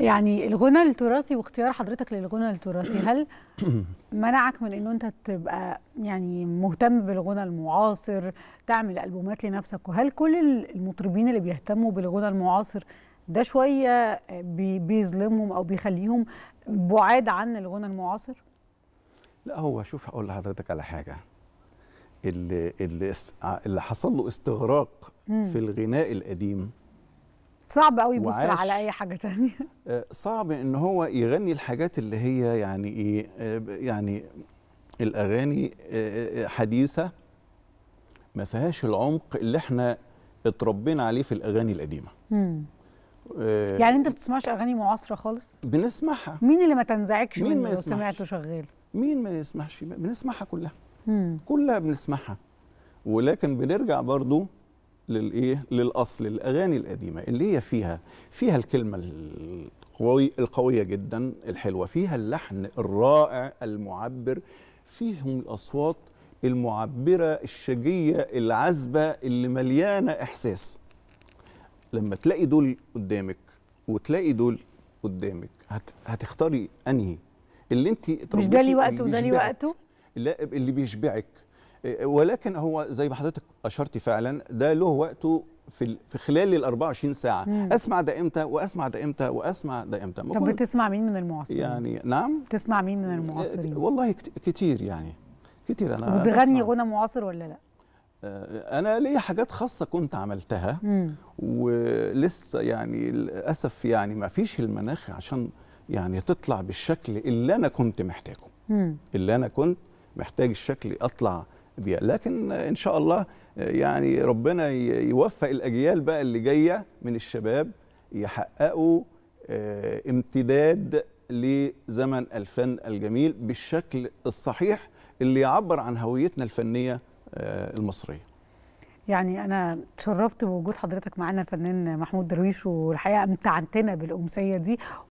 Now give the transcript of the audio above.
يعني الغنى التراثي واختيار حضرتك للغنى التراثي هل منعك من انه انت تبقى يعني مهتم بالغنى المعاصر تعمل البومات لنفسك وهل كل المطربين اللي بيهتموا بالغنى المعاصر ده شويه بيظلمهم او بيخليهم بعاد عن الغنى المعاصر لا هو شوف هقول لحضرتك على حاجه اللي اللي اللي حصل له استغراق في الغناء القديم صعب قوي يبص على اي حاجه تانية آه، صعب ان هو يغني الحاجات اللي هي يعني ايه آه، يعني الاغاني آه، حديثه ما فيهاش العمق اللي احنا اتربينا عليه في الاغاني القديمه مم. يعني انت بتسمعش اغاني معاصره خالص بنسمعها مين اللي ما تنزعجش مين لو سمعته شغال مين ما يسمعش بنسمعها كلها مم. كلها بنسمعها ولكن بنرجع برضو للايه للاصل الاغاني القديمه اللي هي فيها فيها الكلمه القوي القويه جدا الحلوه فيها اللحن الرائع المعبر فيهم الاصوات المعبره الشجيه العذبه اللي مليانه احساس لما تلاقي دول قدامك وتلاقي دول قدامك هت... هتختاري انهي اللي انت مش ده لي وقته وده لي وقته لا اللي بيشبعك إيه، ولكن هو زي ما حضرتك اشرتي فعلا ده له وقته في في خلال ال 24 ساعه مم. اسمع ده امتى واسمع ده امتى واسمع ده امتى طب بتسمع مين من المعاصرين يعني نعم تسمع مين من المعاصرين إيه، والله كتير يعني كتير انا بتغني غنى معاصر ولا لا آه، انا ليا حاجات خاصه كنت عملتها مم. ولسه يعني للاسف يعني ما فيش المناخ عشان يعني تطلع بالشكل اللي انا كنت محتاجه مم. اللي انا كنت محتاج الشكل اطلع بيها لكن ان شاء الله يعني ربنا يوفق الاجيال بقى اللي جايه من الشباب يحققوا آه، امتداد لزمن الفن الجميل بالشكل الصحيح اللي يعبر عن هويتنا الفنيه آه، المصريه يعني انا تشرفت بوجود حضرتك معانا الفنان محمود درويش والحقيقه امتعنتنا بالامسيه دي